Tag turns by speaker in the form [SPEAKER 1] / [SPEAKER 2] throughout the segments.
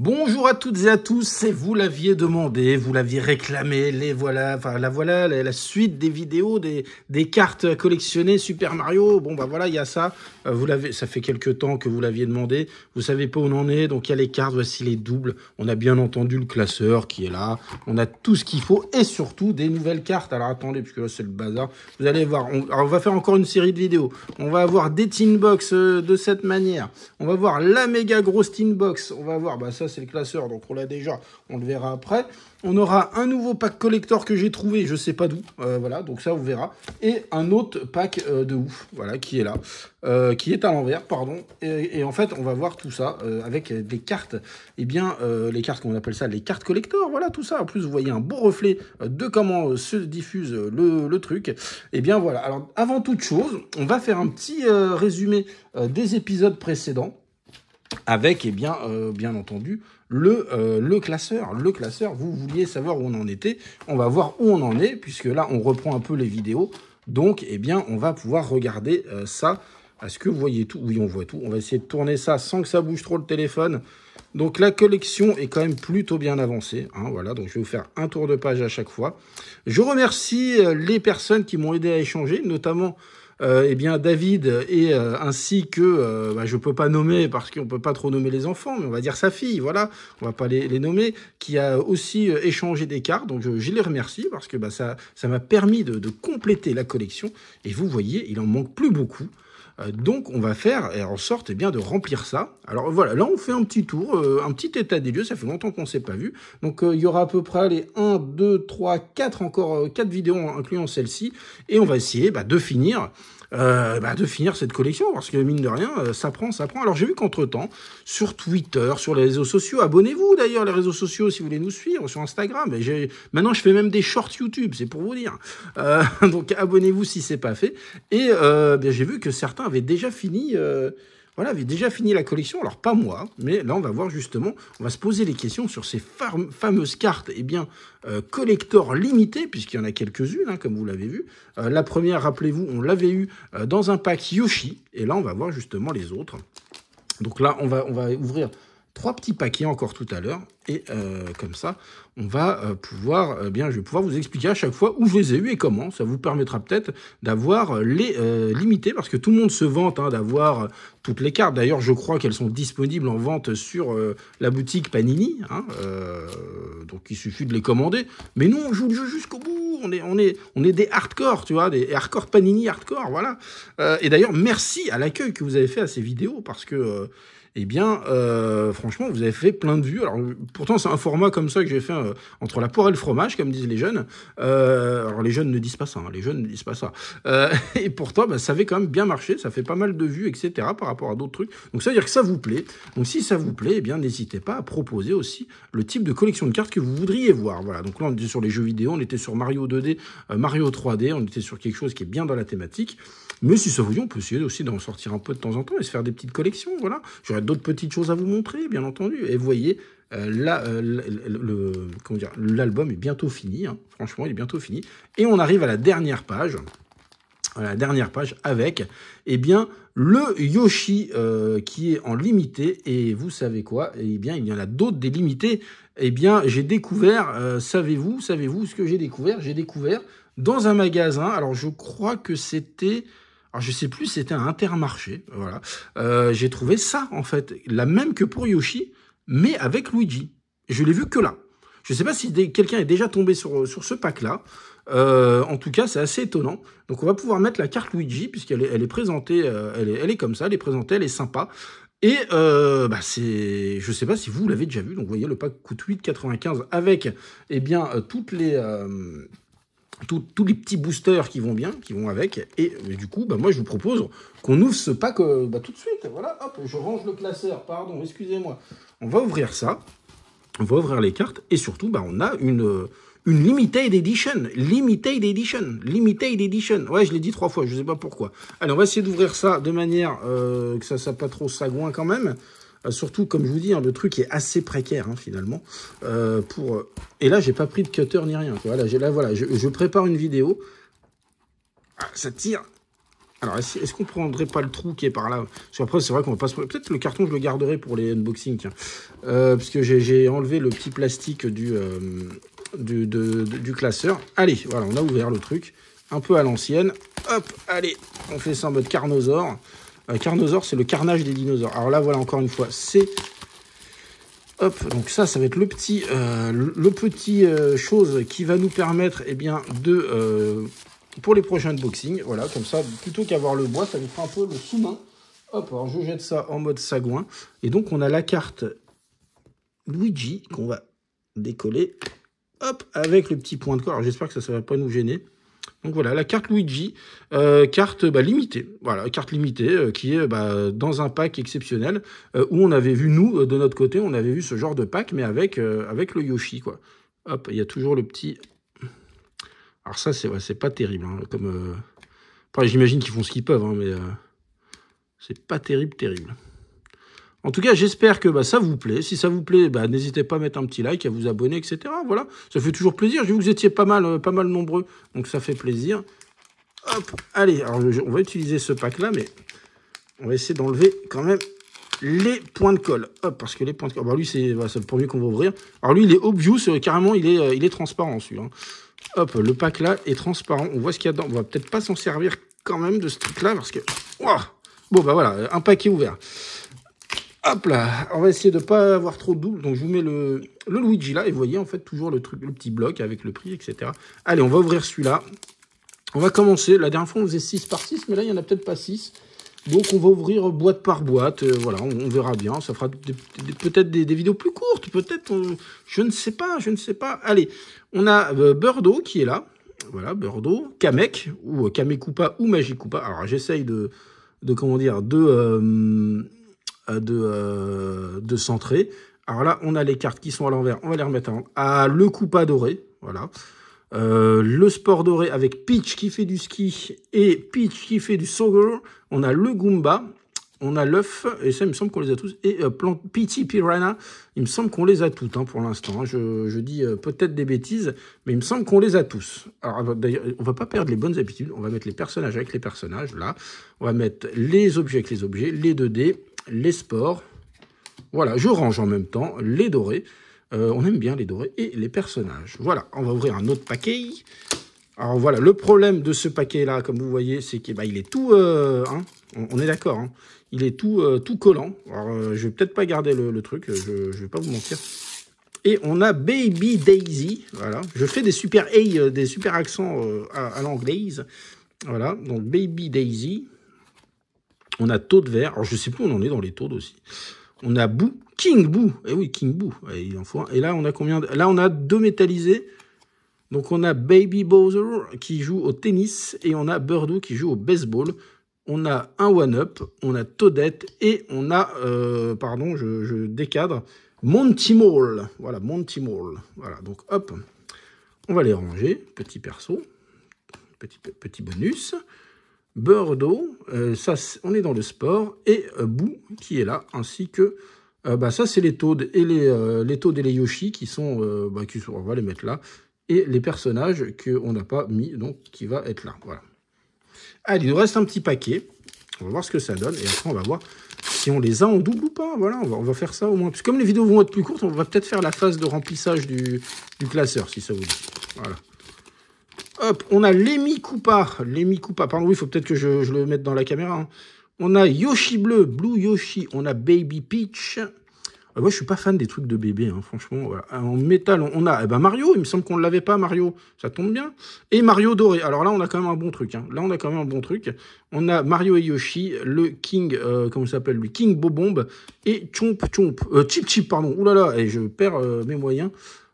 [SPEAKER 1] Bonjour à toutes et à tous, c'est vous l'aviez demandé, vous l'aviez réclamé, les voilà, enfin la voilà, la, suite des vidéos, des, des cartes collectionnées Super Mario, bon bah voilà, il y a ça, euh, vous l'avez, ça fait quelques temps que vous l'aviez demandé, vous savez pas où on en est, donc il y a les cartes, voici les doubles, on a bien entendu le classeur qui est là, on a tout ce qu'il faut, et surtout des nouvelles cartes, alors attendez, puisque là c'est le bazar, vous allez voir, on, va faire encore une série de vidéos, on va avoir des tin box euh, de cette manière, on va voir la méga grosse tin box, on va voir, bah ça c'est le classeur, donc on l'a déjà, on le verra après. On aura un nouveau pack collector que j'ai trouvé, je sais pas d'où, euh, voilà, donc ça vous verra. Et un autre pack euh, de ouf, voilà, qui est là, euh, qui est à l'envers, pardon. Et, en fait, on va voir tout ça avec des cartes, et eh bien, les cartes qu'on appelle ça, les cartes collector, voilà, tout ça. En plus, vous voyez un beau reflet de comment se diffuse le, truc. Et eh bien, voilà. Alors, avant toute chose, on va faire un petit résumé des épisodes précédents avec et eh bien euh, bien entendu le euh, le classeur le classeur vous vouliez savoir où on en était on va voir où on en est puisque là on reprend un peu les vidéos donc eh bien on va pouvoir regarder euh, ça est-ce que vous voyez tout Oui, on voit tout. On va essayer de tourner ça sans que ça bouge trop le téléphone. Donc la collection est quand même plutôt bien avancée. Hein, voilà, donc je vais vous faire un tour de page à chaque fois. Je remercie euh, les personnes qui m'ont aidé à échanger, notamment euh, eh bien David et euh, ainsi que Je ne bah, je peux pas nommer parce qu'on ne peut pas trop nommer les enfants, mais on va dire sa fille, voilà, on ne va pas les, nommer, qui a aussi échangé des cartes. Donc je, les remercie parce que bah, ça m'a permis de, de compléter la collection. Et vous voyez, il en manque plus beaucoup. Euh, donc on va faire en sorte eh bien, de remplir ça. Alors voilà, là on fait un petit tour, euh, un petit état des lieux, ça fait longtemps qu'on ne s'est pas vu. Donc euh, il y aura à peu près les 1, 2, 3, 4 encore, 4 vidéos incluant celle-ci. Et on va essayer bah, de finir bah, de finir cette collection, parce que mine de rien, ça prend, ça prend. Alors j'ai vu qu'entre-temps, sur Twitter, sur les réseaux sociaux, abonnez-vous d'ailleurs les réseaux sociaux si vous voulez nous suivre, sur Instagram, maintenant je fais même des shorts YouTube, c'est pour vous dire. donc abonnez-vous si c'est pas fait. Et bah, j'ai vu que certains avait déjà fini. Euh, voilà, avait déjà fini la collection, alors pas moi, mais là on va voir justement, on va se poser les questions sur ces fameuses cartes, eh bien, euh, collector limité, puisqu'il y en a quelques-unes, hein, comme vous l'avez vu. Euh, la première, rappelez-vous, on l'avait eu dans un pack Yoshi, et là on va voir justement les autres. Donc là, on va, on va ouvrir trois petits paquets encore tout à l'heure. Et euh, comme ça, on va euh, pouvoir, euh, bien, je vais pouvoir vous expliquer à chaque fois où je les ai eu et comment. Ça vous permettra peut-être d'avoir les limités, parce que tout le monde se vante hein, d'avoir toutes les cartes. D'ailleurs, je crois qu'elles sont disponibles en vente sur la boutique Panini. Hein, donc, il suffit de les commander. Mais nous, on joue le jeu jusqu'au bout. On est, on est, on est des hardcore, tu vois, des hardcore Panini, hardcore, voilà. et d'ailleurs, merci à l'accueil que vous avez fait à ces vidéos, parce que eh bien, euh, franchement, vous avez fait plein de vues. Alors, pourtant, c'est un format comme ça que j'ai fait euh, entre la poire et le fromage, comme disent les jeunes. Euh, alors, les jeunes ne disent pas ça. Hein. les jeunes ne disent pas ça. et pourtant, bah, ça avait quand même bien marché. Ça fait pas mal de vues, etc. par rapport à d'autres trucs. Donc, ça veut dire que ça vous plaît. Donc, si ça vous plaît, eh bien, n'hésitez pas à proposer aussi le type de collection de cartes que vous voudriez voir. Voilà. Donc là, on était sur les jeux vidéo, on était sur Mario 2D, Mario 3D, on était sur quelque chose qui est bien dans la thématique. Mais si ça vous dit, on peut essayer aussi d'en sortir un peu de temps en temps et se faire des petites collections. Voilà. J'aurais d'autres petites choses à vous montrer, bien entendu. Et voyez, euh, là, euh, l'album est bientôt fini. Hein. Franchement, il est bientôt fini. Et on arrive à la dernière page. À la dernière page avec, eh bien, le Yoshi euh, qui est en limité. Et vous savez quoi Eh bien, il y en a d'autres délimités. limités. Eh bien, j'ai découvert, savez-vous, savez-vous ce que j'ai découvert J'ai découvert dans un magasin. Alors, je crois que c'était alors je sais plus, c'était un intermarché, voilà. Euh, j'ai trouvé ça, en fait, la même que pour Yoshi, mais avec Luigi. Je l'ai vu que là. Je ne sais pas si quelqu'un est déjà tombé sur, ce pack-là. Euh, en tout cas, c'est assez étonnant. Donc, on va pouvoir mettre la carte Luigi, puisqu'elle est, elle est présentée, euh, elle, est, elle, est, comme ça, elle est présentée, elle est sympa. Et bah c'est, je sais pas si vous l'avez déjà vu. Donc, vous voyez, le pack coûte 8,95 avec, eh bien, toutes les tous les petits boosters qui vont bien, qui vont avec. Et du coup, bah, moi, je vous propose qu'on ouvre ce pack euh, bah, tout de suite. Voilà, hop, je range le classeur, pardon, excusez-moi. On va ouvrir ça, on va ouvrir les cartes, et surtout, bah, on a une, euh, une limited edition. Limited edition, limited edition. Ouais, je l'ai dit trois fois, je ne sais pas pourquoi. Allez, on va essayer d'ouvrir ça de manière euh, que ça ne soit pas trop sagouin quand même. Euh, surtout, comme je vous dis, hein, le truc est assez précaire, hein, finalement. Euh, pour... Euh, et là, j'ai pas pris de cutter ni rien. Voilà, j'ai là, voilà, je, prépare une vidéo. ça tire. Alors, est-ce qu'on prendrait pas le trou qui est par là Parce c'est vrai qu'on va pas se... Peut-être le carton, je le garderai pour les unboxings, tiens. parce que j'ai enlevé le petit plastique du, du, classeur. Allez, voilà, on a ouvert le truc. Un peu à l'ancienne. Hop, allez, on fait ça en mode carnosaure. Euh, Carnosaure, c'est le carnage des dinosaures. Alors là, voilà, encore une fois, c'est... Hop, donc ça, ça va être le petit, euh, le petit euh, chose qui va nous permettre, eh bien, de... pour les prochains unboxings, voilà, comme ça, plutôt qu'avoir le bois, ça nous fera un peu le sous-main. Hop, alors je jette ça en mode sagouin. Et donc, on a la carte Luigi qu'on va décoller. Hop, avec le petit point de corps. Alors, j'espère que ça ne va pas nous gêner. Donc voilà, la carte Luigi, euh, carte bah, limitée, voilà, carte limitée euh, qui est bah, dans un pack exceptionnel euh, où on avait vu nous de notre côté, on avait vu ce genre de pack mais avec avec le Yoshi quoi. Hop, il y a toujours le petit. Alors ça c'est c'est pas terrible hein, comme. Enfin, j'imagine qu'ils font ce qu'ils peuvent hein, mais c'est pas terrible terrible. En tout cas, j'espère que bah, ça vous plaît. Si ça vous plaît, bah, n'hésitez pas à mettre un petit like, à vous abonner, etc. Voilà, ça fait toujours plaisir. Je vu que vous étiez pas mal, euh, pas mal nombreux, donc ça fait plaisir. Hop, allez, alors on va utiliser ce pack-là, mais on va essayer d'enlever quand même les points de colle. Hop, parce que les points de colle, bah, lui, c'est bah, le premier qu'on va ouvrir. Alors lui, il est obvious, euh, carrément, il est, euh, il est transparent celui-là. Hein. Hop, le pack là est transparent. On voit ce qu'il y a dedans. On va peut-être pas s'en servir quand même de ce truc-là, parce que... bon, bah voilà, un paquet ouvert. Hop là, on va essayer de ne pas avoir trop de double. Donc je vous mets le, Luigi là et vous voyez en fait toujours le truc, le petit bloc avec le prix, etc. Allez, on va ouvrir celui-là. On va commencer. La dernière fois on faisait 6 par 6, mais là il n'y en a peut-être pas 6. Donc on va ouvrir boîte par boîte. Euh, voilà, on, verra bien. Ça fera peut-être des, vidéos plus courtes, peut-être. Je ne sais pas, je ne sais pas. Allez, on a euh, qui est là. Voilà, Burdo, Kamek, ou euh, Kamekupa ou Magikupa. Alors j'essaye de, de, comment dire, de euh, euh, de, euh, de centrer. Alors là, on a les cartes qui sont à l'envers. On va les remettre à le Coupa doré, voilà. Euh, le sport doré avec Peach qui fait du ski et Peach qui fait du soccer. On a le Goomba, on a l'œuf, et ça, il me semble qu'on les a tous. Et Plant Piranha, il me semble qu'on les a toutes hein, pour l'instant. Hein. Je, je, dis peut-être des bêtises, mais il me semble qu'on les a tous. Alors d'ailleurs, on va pas perdre les bonnes habitudes. On va mettre les personnages avec les personnages, là. On va mettre les objets avec les objets, les 2D, les sports. Voilà, je range en même temps les dorés. Euh, on aime bien les dorés et les personnages. Voilà, on va ouvrir un autre paquet. Alors voilà, le problème de ce paquet-là, comme vous voyez, c'est qu'il bah, est tout... Euh, hein, on, est d'accord, hein. il est tout, euh, tout collant. je vais peut-être pas garder le, truc, je ne vais pas vous mentir. Et on a Baby Daisy, voilà. Je fais des super des super accents à l'anglaise. Voilà, donc Baby Daisy, on a de vert. Alors, je sais plus, on en est dans les taux aussi. On a Bou. King Boo. Eh oui, King Boo. Eh, il en faut Et là, on a combien Là, on a deux métallisés. Donc, on a Baby Bowser qui joue au tennis. Et on a Birdo qui joue au baseball. On a un one-up. On a Todette Et on a... Euh, pardon, je, décadre. Monty Mall. Voilà, Monty Mall. Voilà, donc hop. On va les ranger. Petit perso. Petit, petit bonus. Bordeaux, euh, ça on est dans le sport, et euh, Bou qui est là, ainsi que euh, bah, ça c'est les Toads et les, les Yoshi qui sont, bah, on va les mettre là, et les personnages qu'on n'a pas mis, donc qui va être là, voilà. Allez, il nous reste un petit paquet, on va voir ce que ça donne, et après on va voir si on les a en double ou pas, voilà, on va, faire ça au moins, comme les vidéos vont être plus courtes, on va peut-être faire la phase de remplissage du, du classeur, si ça vous dit, voilà. Hop, on a l'Emi Koopa, Lemi Koopa. pardon, oui, il faut peut-être que je, le mette dans la caméra. Hein. On a Yoshi Bleu, Blue Yoshi. On a Baby Peach. Euh, moi, je suis pas fan des trucs de bébé, hein, franchement. Euh, en métal, on, a eh ben, Mario. Il me semble qu'on ne l'avait pas, Mario. Ça tombe bien. Et Mario Doré. Alors là, on a quand même un bon truc. Hein. Là, on a quand même un bon truc. On a Mario et Yoshi, le King, euh, comment s'appelle lui King Bobomb et Chomp Chomp. Euh, Chip Chip, pardon. Ouh là là, et je perds mes moyens.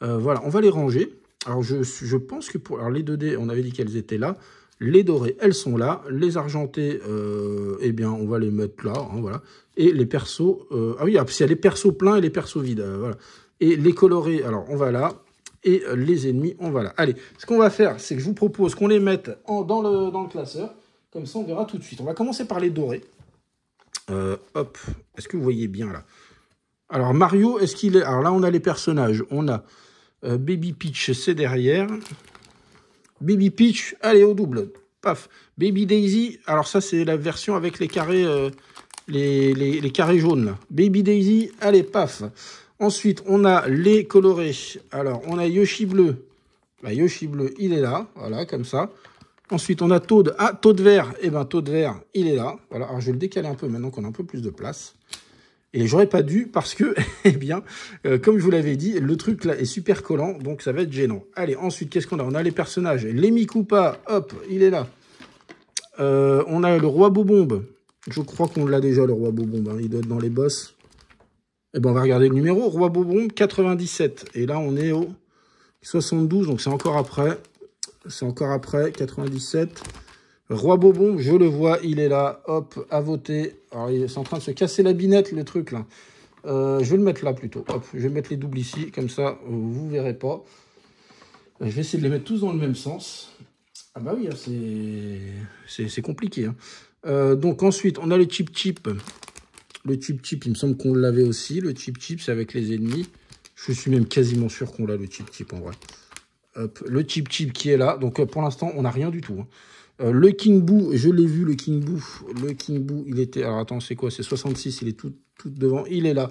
[SPEAKER 1] voilà, on va les ranger. Alors, je, pense que pour... les 2D, on avait dit qu'elles étaient là. Les dorés, elles sont là. Les argentées, euh, eh bien, on va les mettre là, hein, voilà. Et les persos... Euh, ah oui, ah, il y a les persos pleins et les persos vides, euh, Et les colorés, alors, on va là. Et les ennemis, on va là. Allez, ce qu'on va faire, c'est que je vous propose qu'on les mette dans, le, dans le classeur. Comme ça, on verra tout de suite. On va commencer par les dorés. hop, est-ce que vous voyez bien, là Alors, Mario, est-ce qu'il est... Alors là, on a les personnages. On a... Euh, Baby Peach, c'est derrière. Baby Peach, allez, au double. Paf. Baby Daisy, alors ça, c'est la version avec les carrés, euh, les, carrés jaunes. Baby Daisy, allez, paf. Ensuite, on a les colorés. Alors, on a Yoshi bleu. Bah, Yoshi bleu, il est là. Voilà, comme ça. Ensuite, on a Toad. Ah, Toad vert. Eh ben, Toad vert, il est là. alors je vais le décaler un peu maintenant qu'on a un peu plus de place. Et j'aurais pas dû parce que, eh bien, euh, comme je vous l'avais dit, le truc là est super collant, donc ça va être gênant. Allez, ensuite, qu'est-ce qu'on a On a les personnages. L'Emi hop, il est là. Euh, on a le roi Bobombe. Je crois qu'on l'a déjà, le roi Bobombe. Hein. Il doit être dans les boss. Eh bien, on va regarder le numéro. Roi Bobombe, 97. Et là, on est au 72, donc c'est encore après. C'est encore après, 97. Roi Bobon, je le vois, il est là. Hop, à voter. Alors, il est en train de se casser la binette, le truc, là. Euh, je vais le mettre là, plutôt. Hop, je vais mettre les doubles ici. Comme ça, vous verrez pas. Euh, je vais essayer de les mettre tous dans le même sens. Ah bah oui, hein, c'est compliqué. Hein. Euh, donc, ensuite, on a le chip-chip. Le chip-chip, il me semble qu'on l'avait aussi. Le chip-chip, c'est avec les ennemis. Je suis même quasiment sûr qu'on l'a, le chip-chip, en vrai. Hop, le chip-chip qui est là. Donc, pour l'instant, on n'a rien du tout. Hein. Euh, le King Boo, je l'ai vu, le King Boo. Le King Boo, il était... Alors, attends, c'est quoi C'est 66, il est tout, tout, devant. Il est là.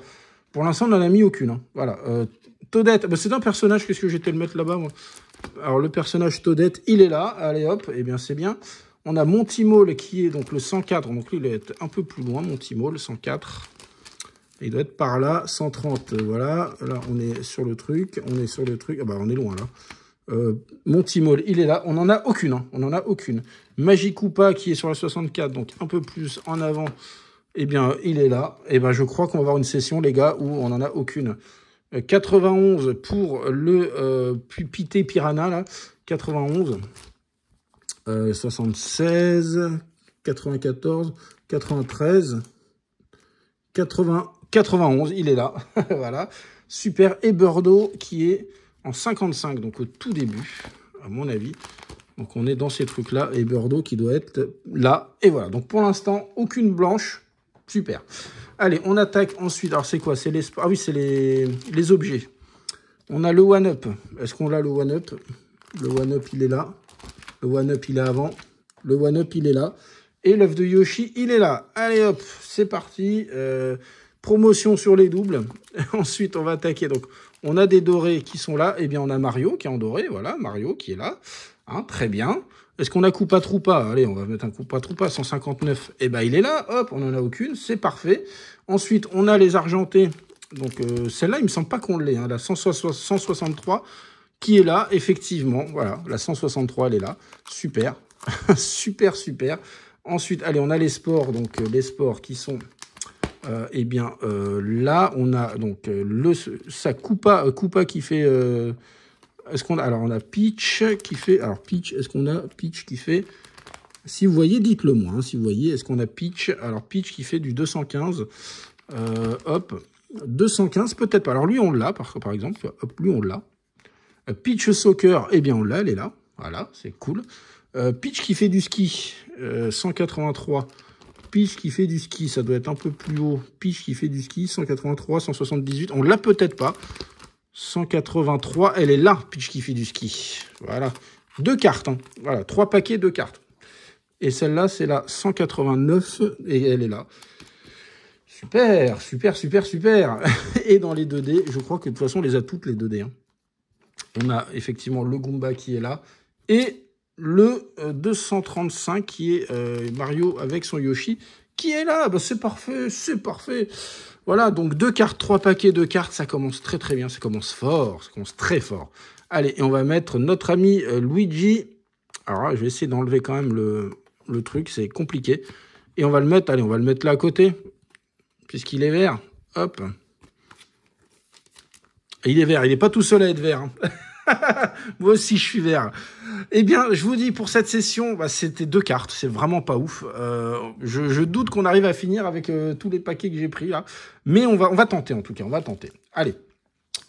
[SPEAKER 1] Pour l'instant, on n'en a mis aucune. Hein. Voilà. Euh, Todette, bah, c'est un personnage. Qu'est-ce que j'étais le mettre là-bas, Alors, le personnage Todette, il est là. Allez, hop. et eh bien, c'est bien. On a Montimol qui est donc le 104. Donc, lui, il être un peu plus loin, Montimol, 104. Il doit être par là, 130, voilà. Là, on est sur le truc, on est sur le truc. Ah bah, on est loin, là. Euh, Montimol, il est là. On n'en a aucune. Hein. On n'en a aucune. Magicoupa, qui est sur la 64, donc un peu plus en avant, eh bien, il est là. eh bien, je crois qu'on va avoir une session, les gars, où on n'en a aucune. 91 euh, pour le euh, pupité Piranha, là. 91. 76. 94. 93. 80, 91, il est là. voilà. Super. Et Bordeaux qui est en 55, donc au tout début, à mon avis. Donc on est dans ces trucs-là, et Bordeaux qui doit être là, et voilà. Donc pour l'instant, aucune blanche, super. Allez, on attaque ensuite, alors c'est quoi C'est les... Ah oui, c'est les... objets. On a le one-up, est-ce qu'on a le one-up Le one-up, il est là. Le one-up, il est avant. Le one-up, il est là. Et l'œuf de Yoshi, il est là. Allez hop, c'est parti. Euh, promotion sur les doubles. Ensuite, on va attaquer. Donc, on a des dorés qui sont là. et eh bien, on a Mario qui est en doré. Voilà, Mario qui est là. Hein, très bien. Est-ce qu'on a Koopa Troopa Allez, on va mettre un Koopa Troopa 159. et ben, il est là. Hop, on n'en a aucune. C'est parfait. Ensuite, on a les argentés. Donc, euh, celle-là, il me semble pas qu'on l'ait. Hein, la 163 qui est là, effectivement. Voilà, la 163, elle est là. Super. super, super. Ensuite, allez, on a les sports. Donc, euh, les sports qui sont et euh, eh bien, euh, là, on a donc euh, le, sa Coupa Koopa qui fait... est-ce qu'on a... Alors, on a Pitch qui fait... Alors, Pitch, est-ce qu'on a Pitch qui fait... Si vous voyez, dites-le moi. Hein, si vous voyez, est-ce qu'on a Pitch... Alors, Pitch qui fait du 215. hop, 215, peut-être pas. Alors, lui, on l'a, par, par exemple. Hop, lui, on l'a. Pitch Soccer, et eh bien, on l'a, elle est là. Voilà, c'est cool. Pitch qui fait du ski, 183. Piche qui fait du ski, ça doit être un peu plus haut. Piche qui fait du ski, 183, 178, on l'a peut-être pas. 183, elle est là, Piche qui fait du ski. Voilà, deux cartes, hein. voilà, trois paquets, deux cartes. Et celle-là, c'est la 189, et elle est là. Super, super, super, super Et dans les 2D, je crois que de toute façon, on les a toutes les 2D. Hein. On a effectivement le Goomba qui est là, et le 235 euh, qui est euh, Mario avec son Yoshi qui est là. Bah, c'est parfait, c'est parfait. Voilà, donc deux cartes, trois paquets de cartes, ça commence très très bien, ça commence fort, ça commence très fort. Allez, et on va mettre notre ami euh, Luigi. Alors je vais essayer d'enlever quand même le, truc, c'est compliqué. Et on va le mettre, allez, on va le mettre là à côté, puisqu'il est vert. Hop. il est vert, il n'est pas tout seul à être vert. Hein. Moi aussi, je suis vert. Eh bien, je vous dis, pour cette session, bah, c'était deux cartes. C'est vraiment pas ouf. Euh, je, doute qu'on arrive à finir avec euh, tous les paquets que j'ai pris là. Mais on va, on va tenter, en tout cas. On va tenter. Allez.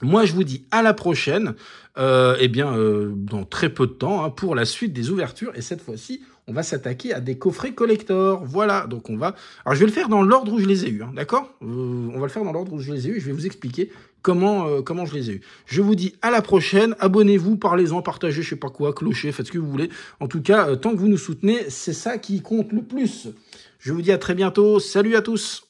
[SPEAKER 1] Moi, je vous dis à la prochaine. Euh, eh bien, dans très peu de temps, hein, pour la suite des ouvertures. Et cette fois-ci, on va s'attaquer à des coffrets collector. Voilà, donc on va... Alors je vais le faire dans l'ordre où je les ai eus, hein, d'accord euh, On va le faire dans l'ordre où je les ai eus, je vais vous expliquer comment, euh, comment je les ai eus. Je vous dis à la prochaine, abonnez-vous, parlez-en, partagez, je sais pas quoi, clochez, faites ce que vous voulez. En tout cas, euh, tant que vous nous soutenez, c'est ça qui compte le plus. Je vous dis à très bientôt, salut à tous